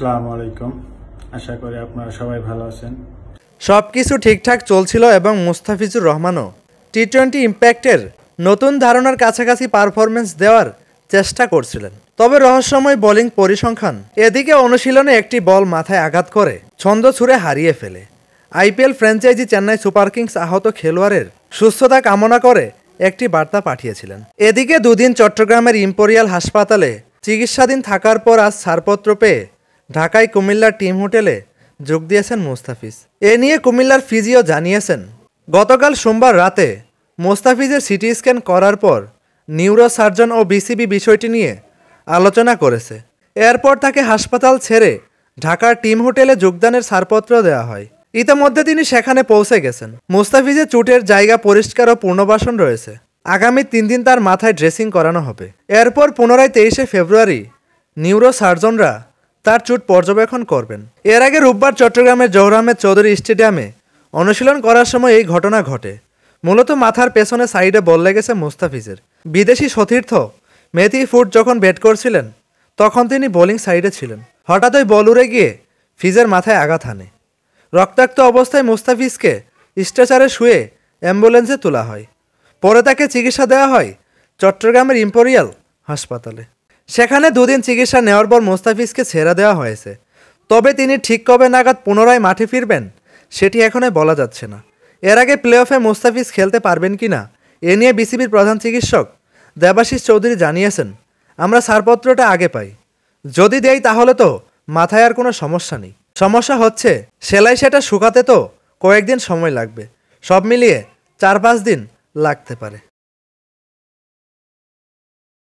সবকিছু আলাইকুম আশা করি আপনারা সবাই ভালো আছেন সব কিছু ঠিকঠাক চলছিল এবং মুস্তাফিজুর রহমানও টি টোয়েন্টি ইম্প্যাক্টের নতুন ধারণার কাছাকাছি পারফরমেন্স দেওয়ার চেষ্টা করছিলেন তবে রহস্যময় বোলিং পরিসংখ্যান এদিকে অনুশীলনে একটি বল মাথায় আঘাত করে ছন্দ ছুড়ে হারিয়ে ফেলে IPL franchise Chennai Super Kings আহত খেলোয়াড়ের সুস্থতা কামনা করে একটি বার্তা পাঠিয়েছিলেন এদিকে দুদিন চট্টগ্রামের ইম্পোরিয়াল হাসপাতালে চিকিৎসাধীন থাকার পর আজ ছাড়পত্র পেয়ে ঢাকায় কুমিল্লার টিম হোটেলে যোগ দিয়েছেন মোস্তাফিজ এ নিয়ে কুমিল্লার ফিজিও জানিয়েছেন গতকাল সোমবার রাতে মোস্তাফিজের সিটি স্ক্যান করার পর নিউরোসার্জন ও বিসিবি বিষয়টি নিয়ে আলোচনা করেছে এরপর তাকে হাসপাতাল ছেড়ে ঢাকার টিম হোটেলে যোগদানের ছাড়পত্র দেওয়া হয় ইতিমধ্যে তিনি সেখানে পৌঁছে গেছেন মোস্তাফিজের চুটের জায়গা পরিষ্কার ও পূর্ণবাসন রয়েছে আগামী তিন দিন তার মাথায় ড্রেসিং করানো হবে এরপর পুনরায় তেইশে ফেব্রুয়ারি নিউরোসার্জনরা তার চোট পর্যবেক্ষণ করবেন এর আগে রোববার চট্টগ্রামের জহরামের চৌধুরী স্টেডিয়ামে অনুশীলন করার সময় এই ঘটনা ঘটে মূলত মাথার পেছনে সাইডে বল লেগেছে মুস্তাফিজের বিদেশি সতীর্থ মেথি ফুট যখন ব্যাট করছিলেন তখন তিনি বোলিং সাইডে ছিলেন হঠাৎই বল উড়ে গিয়ে ফিজের মাথায় আঘাত হানে রক্তাক্ত অবস্থায় মুস্তাফিজকে স্ট্রেচারে শুয়ে অ্যাম্বুলেন্সে তোলা হয় পরে তাকে চিকিৎসা দেওয়া হয় চট্টগ্রামের ইম্পোরিয়াল হাসপাতালে সেখানে দুদিন চিকিৎসা নেওয়ার পর মোস্তাফিজকে ছেড়ে দেওয়া হয়েছে তবে তিনি ঠিক কবে নাগাদ পুনরায় মাঠে ফিরবেন সেটি এখনই বলা যাচ্ছে না এর আগে প্লে অফে মোস্তাফিজ খেলতে পারবেন কি না এ নিয়ে বিসিবির প্রধান চিকিৎসক দেবাশিস চৌধুরী জানিয়েছেন আমরা ছাড়পত্রটা আগে পাই যদি দেই তাহলে তো মাথায় আর কোনো সমস্যা নেই সমস্যা হচ্ছে সেলাই সেটা শুকাতে তো কয়েকদিন সময় লাগবে সব মিলিয়ে চার পাঁচ দিন লাগতে পারে